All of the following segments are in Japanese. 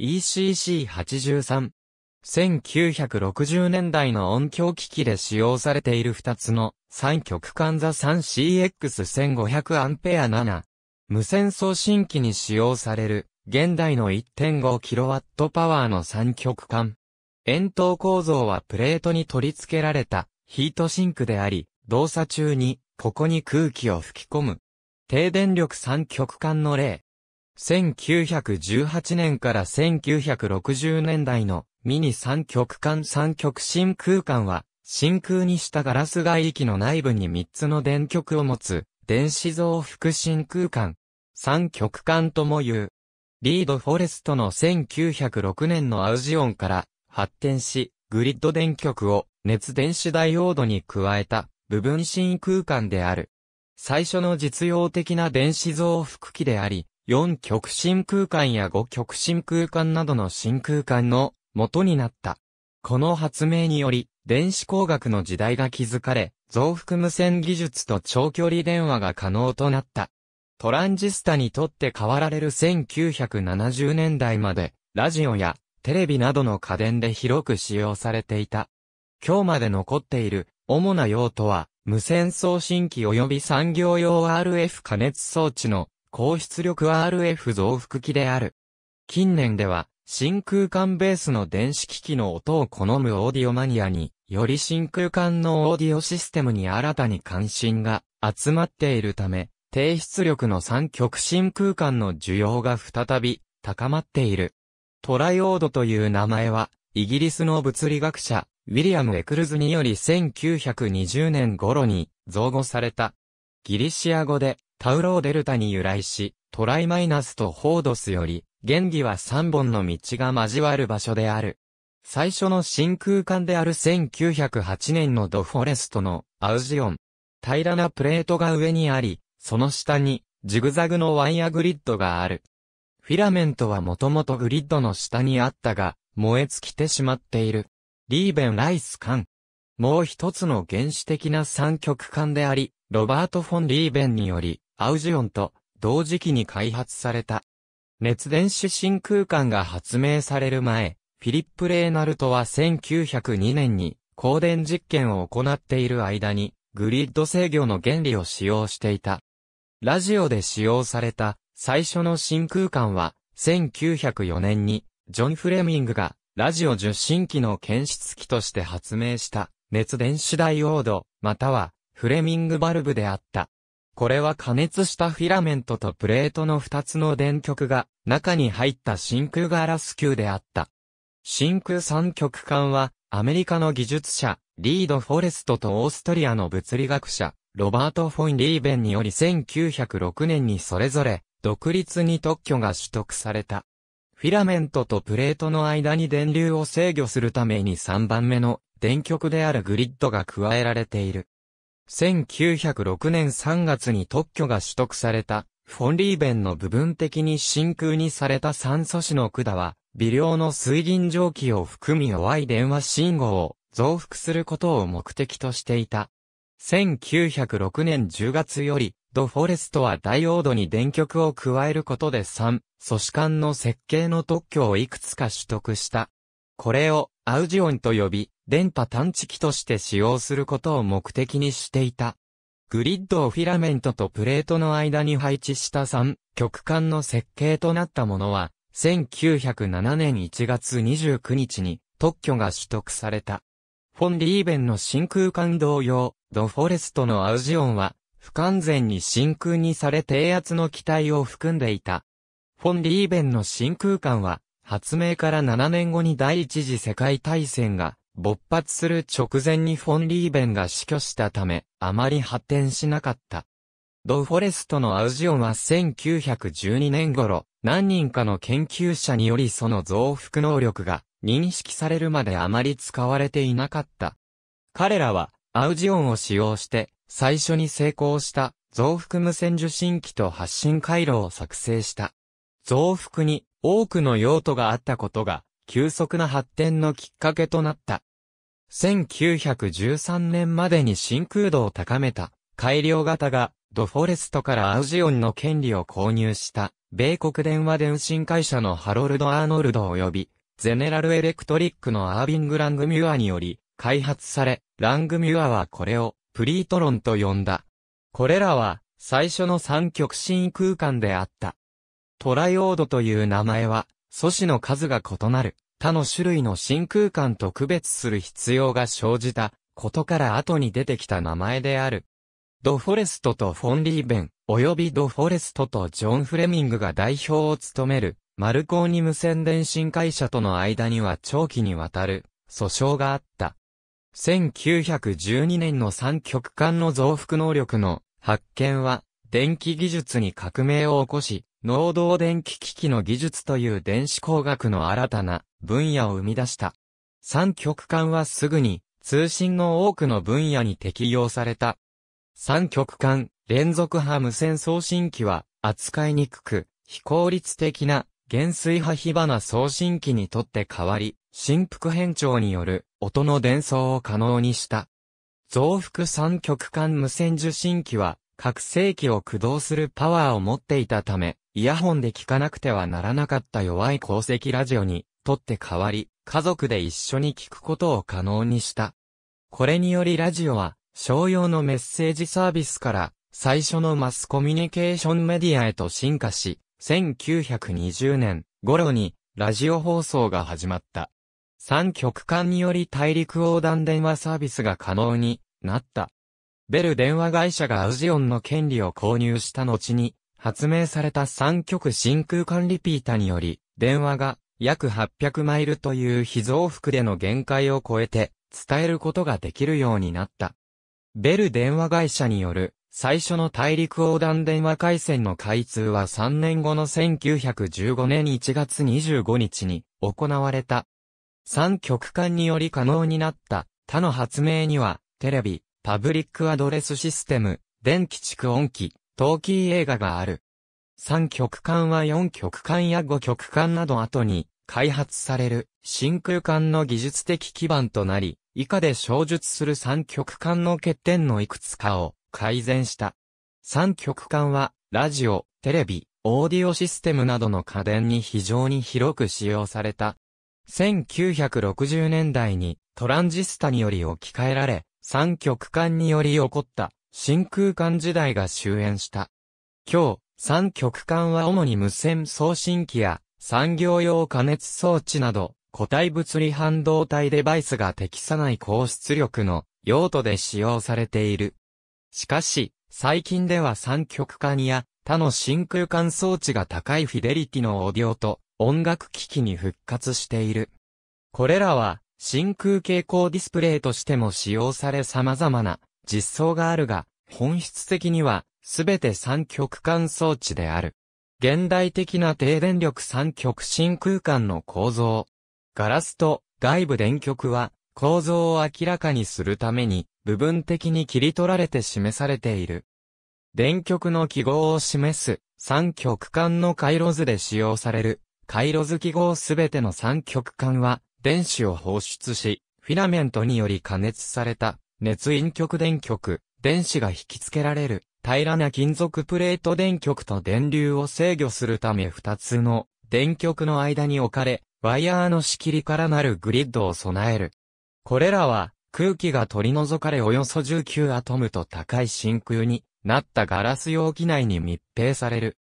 ECC83。1960年代の音響機器で使用されている2つの三極管座 3CX1500A7。無線送信機に使用される現代の 1.5kW パワーの三極管。円筒構造はプレートに取り付けられたヒートシンクであり、動作中にここに空気を吹き込む。低電力三極管の例。1918年から1960年代のミニ三極間三極真空間は、真空にしたガラス外域の内部に3つの電極を持つ、電子増幅真空間、三極間とも言う。リード・フォレストの1906年のアウジオンから発展し、グリッド電極を熱電子ダイオードに加えた部分真空間である。最初の実用的な電子増幅器であり、4極真空間や5極真空間などの真空間の元になった。この発明により、電子工学の時代が築かれ、増幅無線技術と長距離電話が可能となった。トランジスタにとって変わられる1970年代まで、ラジオやテレビなどの家電で広く使用されていた。今日まで残っている主な用途は、無線送信機及び産業用 RF 加熱装置の高出力 RF 増幅器である。近年では、真空管ベースの電子機器の音を好むオーディオマニアに、より真空管のオーディオシステムに新たに関心が集まっているため、低出力の三極真空管の需要が再び高まっている。トライオードという名前は、イギリスの物理学者、ウィリアム・エクルズにより1920年頃に造語された。ギリシア語でタウローデルタに由来し、トライマイナスとホードスより、原義は三本の道が交わる場所である。最初の真空管である1908年のドフォレストのアウジオン。平らなプレートが上にあり、その下にジグザグのワイヤグリッドがある。フィラメントはもともとグリッドの下にあったが、燃え尽きてしまっている。リーベン・ライス管。もう一つの原始的な三極管であり、ロバート・フォン・リーベンにより、アウジオンと同時期に開発された。熱電子真空管が発明される前、フィリップ・レーナルトは1902年に光電実験を行っている間にグリッド制御の原理を使用していた。ラジオで使用された最初の真空管は1904年にジョン・フレミングがラジオ受信機の検出器として発明した熱電子ダイオードまたはフレミングバルブであった。これは加熱したフィラメントとプレートの2つの電極が中に入った真空ガラス球であった。真空三極管はアメリカの技術者リード・フォレストとオーストリアの物理学者ロバート・フォン・リーベンにより1906年にそれぞれ独立に特許が取得された。フィラメントとプレートの間に電流を制御するために3番目の電極であるグリッドが加えられている。1906年3月に特許が取得された、フォンリーベンの部分的に真空にされた酸素子の管は、微量の水銀蒸気を含み弱い電話信号を増幅することを目的としていた。1906年10月より、ドフォレストはダイオードに電極を加えることで3、素子管の設計の特許をいくつか取得した。これをアウジオンと呼び、電波探知機として使用することを目的にしていた。グリッドをフィラメントとプレートの間に配置した3極間の設計となったものは、1907年1月29日に特許が取得された。フォン・リーベンの真空管同様、ド・フォレストのアウジオンは、不完全に真空にされ低圧の機体を含んでいた。フォン・リーベンの真空管は、発明から7年後に第一次世界大戦が勃発する直前にフォン・リーベンが死去したため、あまり発展しなかった。ド・フォレストのアウジオンは1912年頃、何人かの研究者によりその増幅能力が認識されるまであまり使われていなかった。彼らは、アウジオンを使用して、最初に成功した増幅無線受信機と発信回路を作成した。増幅に多くの用途があったことが、急速な発展のきっかけとなった。1913年までに真空度を高めた改良型がドフォレストからアウジオンの権利を購入した米国電話電信会社のハロルド・アーノルド及びゼネラルエレクトリックのアービング・ラングミュアにより開発され、ラングミュアはこれをプリートロンと呼んだ。これらは最初の三極真空間であった。トライオードという名前は、素子の数が異なる、他の種類の真空管と区別する必要が生じた、ことから後に出てきた名前である。ド・フォレストとフォン・リーベン、及びド・フォレストとジョン・フレミングが代表を務める、マルコーニ無線電信会社との間には長期にわたる、訴訟があった。1912年の三極管の増幅能力の発見は、電気技術に革命を起こし、能動電気機器の技術という電子工学の新たな分野を生み出した。三極管はすぐに通信の多くの分野に適用された。三極管連続波無線送信機は扱いにくく、非効率的な減衰波火花送信機にとって変わり、振幅変調による音の伝送を可能にした。増幅三極管無線受信機は、拡声器を駆動するパワーを持っていたため、イヤホンで聞かなくてはならなかった弱い鉱石ラジオに、とって代わり、家族で一緒に聞くことを可能にした。これによりラジオは、商用のメッセージサービスから、最初のマスコミュニケーションメディアへと進化し、1920年頃に、ラジオ放送が始まった。三極間により大陸横断電話サービスが可能になった。ベル電話会社がアウジオンの権利を購入した後に、発明された三極真空管リピータにより、電話が約800マイルという非増幅での限界を超えて伝えることができるようになった。ベル電話会社による最初の大陸横断電話回線の開通は3年後の1915年1月25日に行われた。三極間により可能になった他の発明にはテレビ、パブリックアドレスシステム、電気蓄音機、トーキー映画がある。三極管は四極管や五極管など後に開発される真空管の技術的基盤となり、以下で小述する三極管の欠点のいくつかを改善した。三極管はラジオ、テレビ、オーディオシステムなどの家電に非常に広く使用された。1960年代にトランジスタにより置き換えられ、三極管により起こった真空管時代が終焉した。今日、三極管は主に無線送信機や産業用加熱装置など、固体物理半導体デバイスが適さない高出力の用途で使用されている。しかし、最近では三極管や他の真空管装置が高いフィデリティのオーディオと音楽機器に復活している。これらは真空蛍光ディスプレイとしても使用され様々な実装があるが、本質的には、すべて三極間装置である。現代的な低電力三極真空間の構造。ガラスと外部電極は構造を明らかにするために部分的に切り取られて示されている。電極の記号を示す三極間の回路図で使用される回路図記号すべての三極間は電子を放出しフィラメントにより加熱された熱陰極電極、電子が引き付けられる、平らな金属プレート電極と電流を制御するため2つの電極の間に置かれ、ワイヤーの仕切りからなるグリッドを備える。これらは空気が取り除かれおよそ19アトムと高い真空になったガラス容器内に密閉される。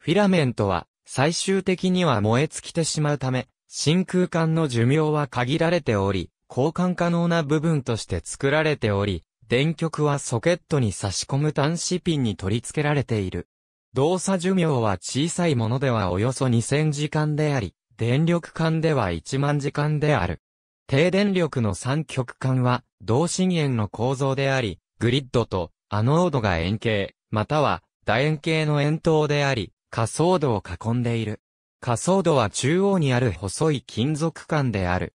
フィラメントは最終的には燃え尽きてしまうため、真空管の寿命は限られており、交換可能な部分として作られており、電極はソケットに差し込む端子ピンに取り付けられている。動作寿命は小さいものではおよそ2000時間であり、電力管では1万時間である。低電力の三極管は、同心円の構造であり、グリッドとアノードが円形、または楕円形の円筒であり、仮想度を囲んでいる。仮想度は中央にある細い金属管である。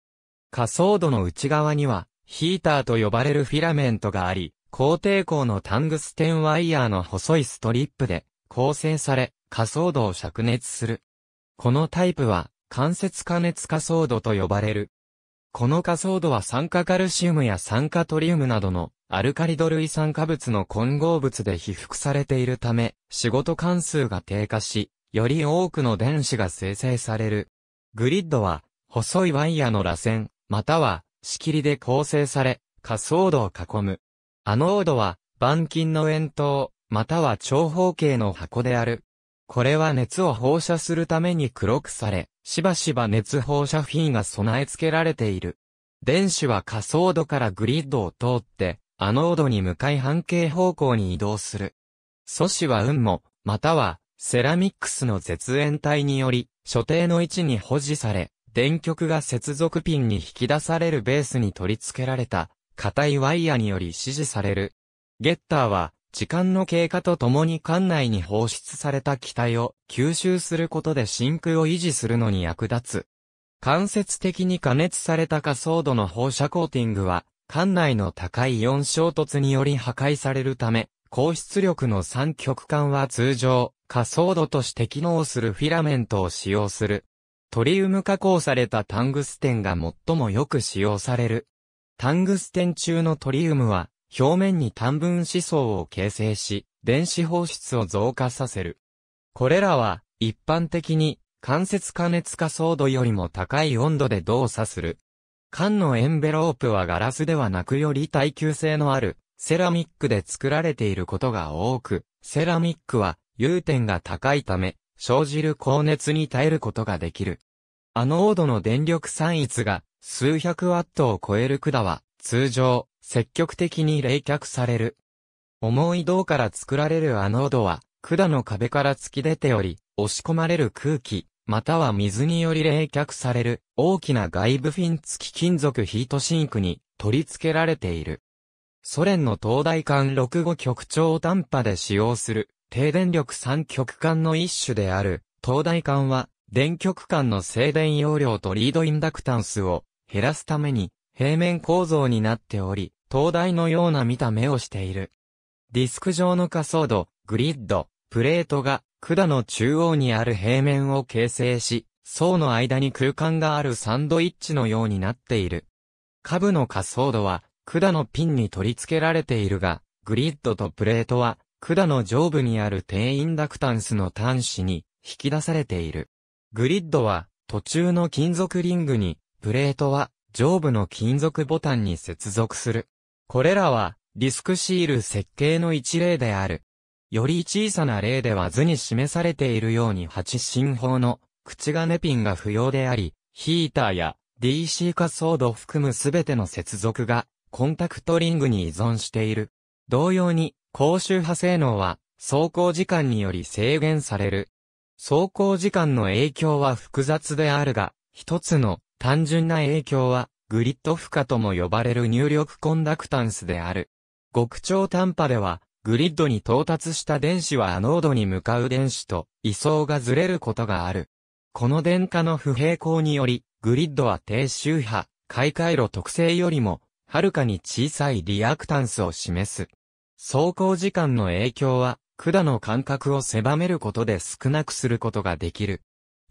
仮想度の内側には、ヒーターと呼ばれるフィラメントがあり、高抵抗のタングステンワイヤーの細いストリップで構成され、仮想度を灼熱する。このタイプは、関節加熱仮想度と呼ばれる。この仮想度は酸化カルシウムや酸化トリウムなどのアルカリド類酸化物の混合物で被覆されているため、仕事関数が低下し、より多くの電子が生成される。グリッドは、細いワイヤの螺旋、または、仕切りで構成され、仮想度を囲む。アノードは、板金の円筒、または長方形の箱である。これは熱を放射するために黒くされ、しばしば熱放射フィンが備え付けられている。電子は仮想度からグリッドを通って、アノードに向かい半径方向に移動する。素子は雲母、または、セラミックスの絶縁体により、所定の位置に保持され、電極が接続ピンに引き出されるベースに取り付けられた、硬いワイヤにより指示される。ゲッターは、時間の経過とともに管内に放出された気体を吸収することで真空を維持するのに役立つ。間接的に加熱された仮想度の放射コーティングは、管内の高いイオン衝突により破壊されるため、高出力の三極管は通常、仮想度として機能するフィラメントを使用する。トリウム加工されたタングステンが最もよく使用される。タングステン中のトリウムは、表面に単分子層を形成し、電子放出を増加させる。これらは、一般的に、間接加熱加速度よりも高い温度で動作する。缶のエンベロープはガラスではなくより耐久性のある、セラミックで作られていることが多く、セラミックは、融点が高いため、生じる高熱に耐えることができる。アノードの電力散逸が数百ワットを超える管は通常積極的に冷却される。重い銅から作られるアノードは管の壁から突き出ており押し込まれる空気または水により冷却される大きな外部フィン付き金属ヒートシンクに取り付けられている。ソ連の東大艦6五局長を短波で使用する低電力三極管の一種である、東大管は、電極管の静電容量とリードインダクタンスを減らすために、平面構造になっており、灯台のような見た目をしている。ディスク状の仮想度、グリッド、プレートが管の中央にある平面を形成し、層の間に空間があるサンドイッチのようになっている。下部の仮想度は管のピンに取り付けられているが、グリッドとプレートは管の上部にある低インダクタンスの端子に引き出されている。グリッドは途中の金属リングに、プレートは上部の金属ボタンに接続する。これらはディスクシール設計の一例である。より小さな例では図に示されているように8進法の口金ピンが不要であり、ヒーターや DC 化ソード含むすべての接続がコンタクトリングに依存している。同様に、高周波性能は、走行時間により制限される。走行時間の影響は複雑であるが、一つの単純な影響は、グリッド負荷とも呼ばれる入力コンダクタンスである。極超短波では、グリッドに到達した電子はアノードに向かう電子と位相がずれることがある。この電荷の不平衡により、グリッドは低周波、回回路特性よりも、はるかに小さいリアクタンスを示す。走行時間の影響は、管の間隔を狭めることで少なくすることができる。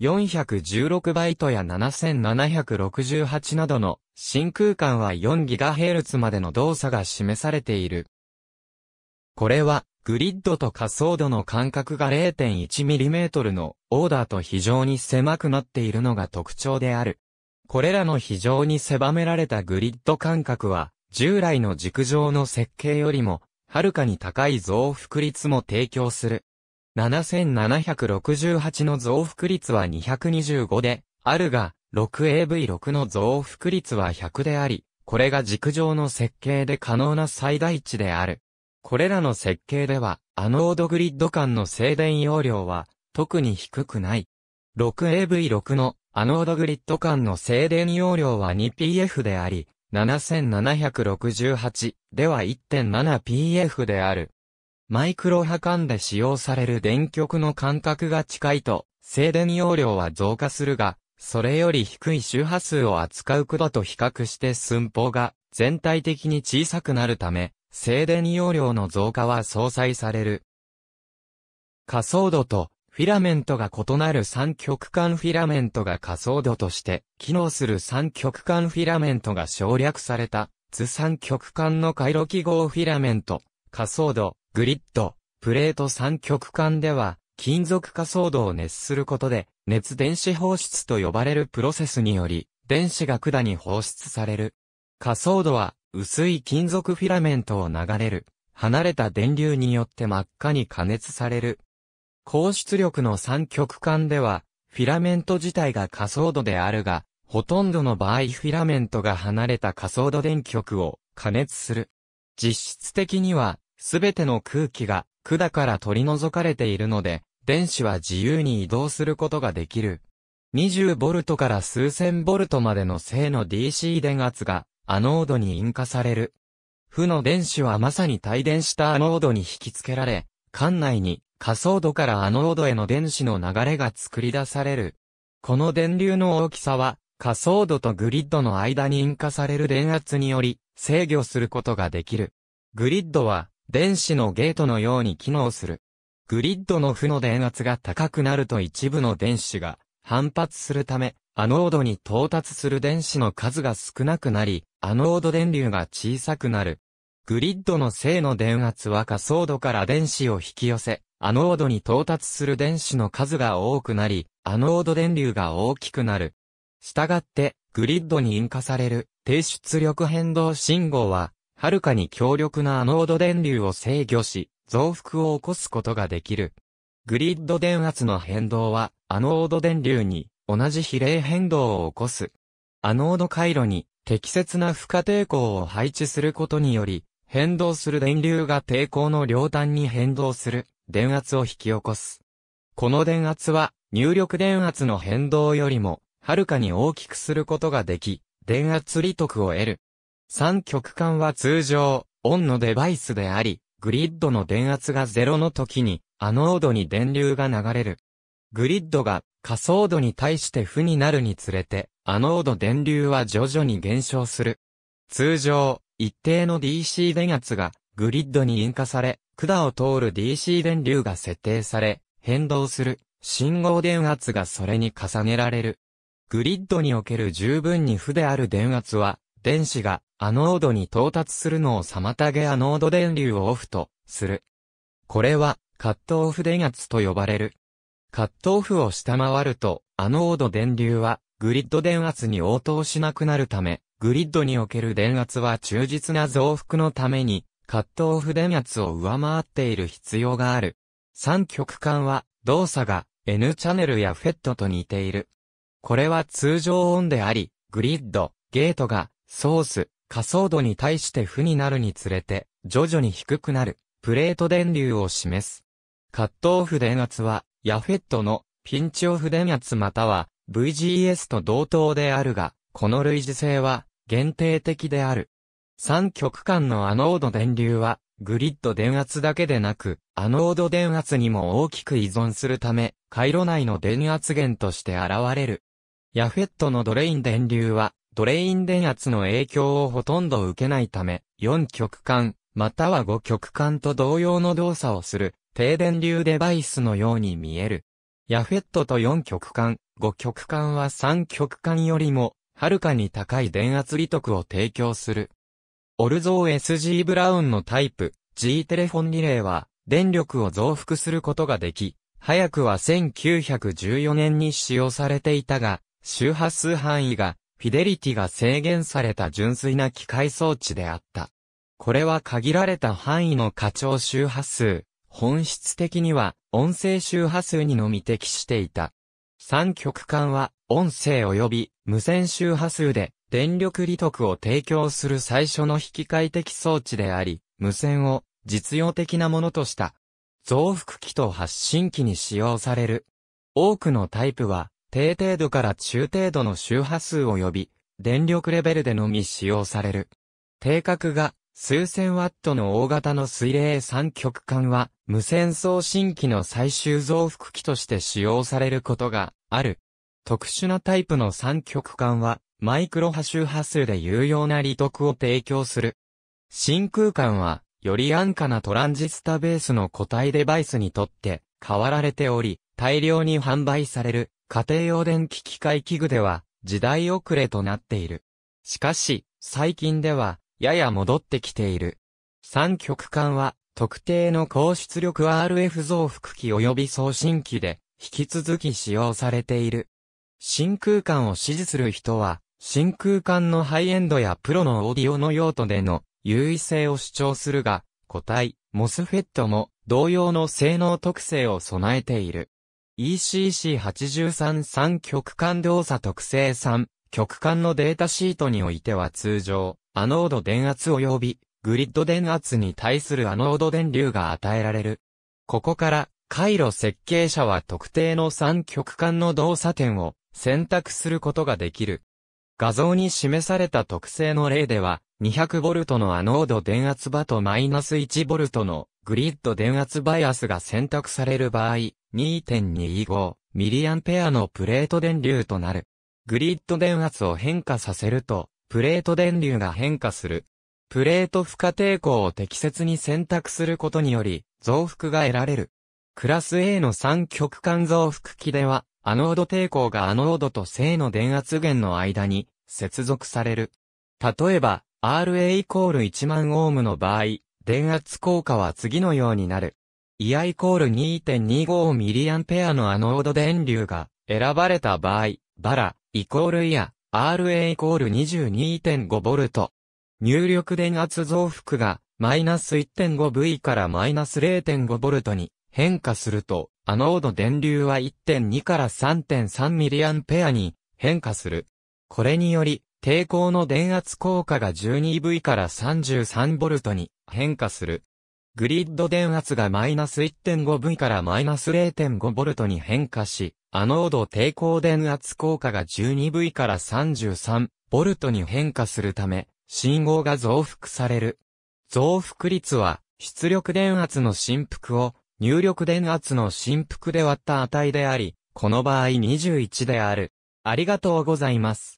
416バイトや7768などの真空間は 4GHz までの動作が示されている。これはグリッドと仮想度の間隔が 0.1mm のオーダーと非常に狭くなっているのが特徴である。これらの非常に狭められたグリッド間隔は従来の軸上の設計よりもはるかに高い増幅率も提供する。7768の増幅率は225で、あるが、6AV6 の増幅率は100であり、これが軸上の設計で可能な最大値である。これらの設計では、アノードグリッド間の静電容量は、特に低くない。6AV6 のアノードグリッド間の静電容量は 2PF であり、7768では 1.7pF である。マイクロ波間で使用される電極の間隔が近いと、静電容量は増加するが、それより低い周波数を扱う管と比較して寸法が全体的に小さくなるため、静電容量の増加は相殺される。仮想度とフィラメントが異なる三極間フィラメントが仮想度として機能する三極間フィラメントが省略された図三極間の回路記号フィラメント、仮想度、グリッド、プレート三極間では金属仮想度を熱することで熱電子放出と呼ばれるプロセスにより電子が管に放出される。仮想度は薄い金属フィラメントを流れる離れた電流によって真っ赤に加熱される高出力の三極管では、フィラメント自体が仮想度であるが、ほとんどの場合フィラメントが離れた仮想度電極を加熱する。実質的には、すべての空気が管から取り除かれているので、電子は自由に移動することができる。20V から数千 V までの正の DC 電圧がアノードに引火される。負の電子はまさに帯電したアノードに引き付けられ、管内に仮想度からアノードへの電子の流れが作り出される。この電流の大きさは、仮想度とグリッドの間に引火される電圧により制御することができる。グリッドは電子のゲートのように機能する。グリッドの負の電圧が高くなると一部の電子が反発するため、アノードに到達する電子の数が少なくなり、アノード電流が小さくなる。グリッドの正の電圧は仮想度から電子を引き寄せ、アノードに到達する電子の数が多くなり、アノード電流が大きくなる。したがって、グリッドに引火される低出力変動信号は、はるかに強力なアノード電流を制御し、増幅を起こすことができる。グリッド電圧の変動は、アノード電流に同じ比例変動を起こす。アノード回路に適切な負荷抵抗を配置することにより、変動する電流が抵抗の両端に変動する。電圧を引き起こす。この電圧は入力電圧の変動よりもはるかに大きくすることができ、電圧利得を得る。三極管は通常、オンのデバイスであり、グリッドの電圧がゼロの時に、アノードに電流が流れる。グリッドが仮想度に対して負になるにつれて、アノード電流は徐々に減少する。通常、一定の DC 電圧がグリッドに引火され、管を通る DC 電流が設定され、変動する信号電圧がそれに重ねられる。グリッドにおける十分に負である電圧は、電子がアノードに到達するのを妨げアノード電流をオフとする。これは、カットオフ電圧と呼ばれる。カットオフを下回ると、アノード電流は、グリッド電圧に応答しなくなるため、グリッドにおける電圧は忠実な増幅のために、カットオフ電圧を上回っている必要がある。三極管は動作が N チャネルや FET と似ている。これは通常オンであり、グリッド、ゲートがソース、仮想度に対して負になるにつれて、徐々に低くなる、プレート電流を示す。カットオフ電圧は、ヤフェットのピンチオフ電圧または VGS と同等であるが、この類似性は限定的である。三極間のアノード電流は、グリッド電圧だけでなく、アノード電圧にも大きく依存するため、回路内の電圧源として現れる。ヤフェットのドレイン電流は、ドレイン電圧の影響をほとんど受けないため、四極間、または五極間と同様の動作をする、低電流デバイスのように見える。ヤフェットと四極間、五極間は三極間よりも、はるかに高い電圧利得を提供する。オルゾー SG ブラウンのタイプ G テレフォンリレーは電力を増幅することができ、早くは1914年に使用されていたが、周波数範囲が、フィデリティが制限された純粋な機械装置であった。これは限られた範囲の過長周波数、本質的には音声周波数にのみ適していた。三極管は音声及び無線周波数で電力利得を提供する最初の引き換え的装置であり、無線を実用的なものとした、増幅機と発信機に使用される。多くのタイプは、低程度から中程度の周波数を呼び、電力レベルでのみ使用される。定格が数千ワットの大型の水冷三極管は、無線送信機の最終増幅機として使用されることがある。特殊なタイプの三極管は、マイクロ波周波数で有用な利得を提供する。真空管は、より安価なトランジスタベースの固体デバイスにとって変わられており、大量に販売される家庭用電気機械器具では時代遅れとなっている。しかし、最近ではやや戻ってきている。三極管は特定の高出力 RF 増幅器及び送信機で引き続き使用されている。真空管を支持する人は真空管のハイエンドやプロのオーディオの用途での優位性を主張するが、個体、モスフェットも同様の性能特性を備えている。ECC83 3極間動作特性3、極間のデータシートにおいては通常、アノード電圧及び、グリッド電圧に対するアノード電流が与えられる。ここから、回路設計者は特定の3極間の動作点を選択することができる。画像に示された特性の例では、200V のアノード電圧場とマイナス -1V のグリッド電圧バイアスが選択される場合、2 2 5 m a のプレート電流となる。グリッド電圧を変化させると、プレート電流が変化する。プレート負荷抵抗を適切に選択することにより、増幅が得られる。クラス A の三極間増幅器では、アノード抵抗がアノードと正の電圧源の間に接続される。例えば、RA イコール1万オームの場合、電圧効果は次のようになる。イヤイコール 2.25mA のアノード電流が選ばれた場合、バラ、イコールイヤ、RA イコール 22.5V。入力電圧増幅がマイナス 1.5V からマイナス 0.5V に変化すると、アノード電流は1.2から3.3ミリアンペアに変化する。これにより、抵抗の電圧効果が 12V から33ボルトに変化する。グリッド電圧がマイナス 1.5V からマイナス 0.5V に変化し、アノード抵抗電圧効果が 12V から 33V に変化するため、信号が増幅される。増幅率は、出力電圧の振幅を入力電圧の振幅で割った値であり、この場合21である。ありがとうございます。